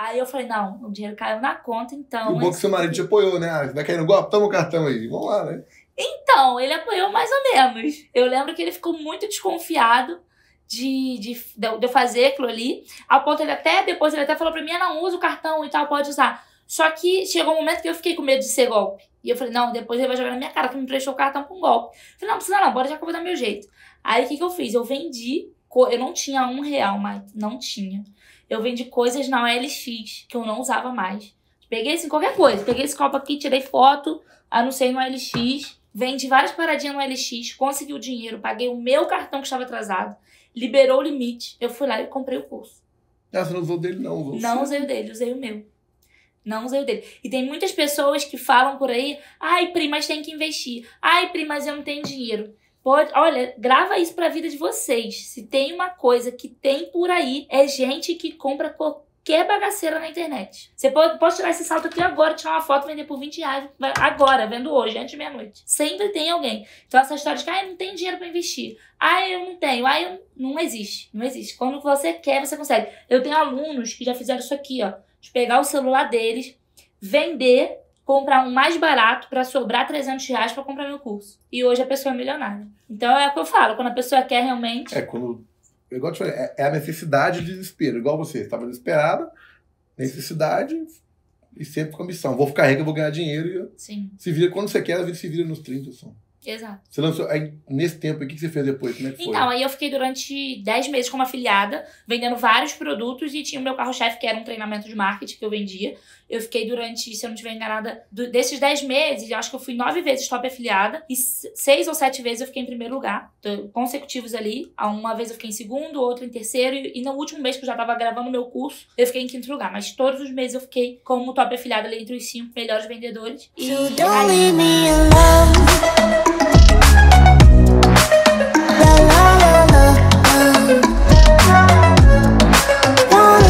Aí eu falei, não, o dinheiro caiu na conta, então. E o bom que seu marido te apoiou, né? vai cair no golpe? Toma o cartão aí. Vamos lá, né? Então, ele apoiou mais ou menos. Eu lembro que ele ficou muito desconfiado de, de, de eu fazer aquilo ali. A ponto ele até, depois ele até falou pra mim, ah, não, usa o cartão e tal, pode usar. Só que chegou um momento que eu fiquei com medo de ser golpe. E eu falei, não, depois ele vai jogar na minha cara que me prestou o cartão com golpe. Eu falei, não, precisa não, bora já que eu vou dar meu jeito. Aí o que, que eu fiz? Eu vendi eu não tinha um real mais. Não tinha. Eu vendi coisas na OLX que eu não usava mais. Peguei assim, qualquer coisa. Peguei esse copo aqui, tirei foto, anunciei no OLX. Vendi várias paradinhas no OLX, consegui o dinheiro, paguei o meu cartão que estava atrasado, liberou o limite. Eu fui lá e comprei o curso. Ah, você não usou dele, não Não usei o dele, usei o meu. Não usei o dele. E tem muitas pessoas que falam por aí, ai, Pri, mas tem que investir. Ai, Pri, mas eu não tenho dinheiro. Pode, olha, grava isso para a vida de vocês. Se tem uma coisa que tem por aí, é gente que compra qualquer bagaceira na internet. Você pode, tirar esse salto aqui agora, tirar uma foto, vender por 20 reais agora, vendo hoje, antes de meia-noite. Sempre tem alguém. Então essa história de que ah, não tem dinheiro para investir. Ah, eu não tenho. Ah, eu não existe. Não existe. Quando você quer, você consegue. Eu tenho alunos que já fizeram isso aqui, ó. De pegar o celular deles, vender comprar um mais barato para sobrar 300 reais para comprar meu curso. E hoje a pessoa é milionária. Então é o que eu falo, quando a pessoa quer realmente. É, quando. Igual te falei, é a necessidade de desespero. Igual você, estava desesperada, necessidade e sempre com a missão. Vou ficar rico, vou ganhar dinheiro e Sim. se vira quando você quer, a vida se vira nos 30. só Exato. Você lançou, aí, nesse tempo, o que você fez depois? Como é que foi? Então, aí eu fiquei durante 10 meses como afiliada, vendendo vários produtos e tinha o meu carro-chefe, que era um treinamento de marketing que eu vendia. Eu fiquei durante, se eu não tiver enganada, do, desses 10 meses, acho que eu fui 9 vezes top afiliada e 6 ou 7 vezes eu fiquei em primeiro lugar, então, consecutivos ali. Uma vez eu fiquei em segundo, outra em terceiro e, e no último mês que eu já tava gravando meu curso, eu fiquei em quinto lugar. Mas todos os meses eu fiquei como top afiliada ali entre os 5 melhores vendedores. E... don't leave me né? alone.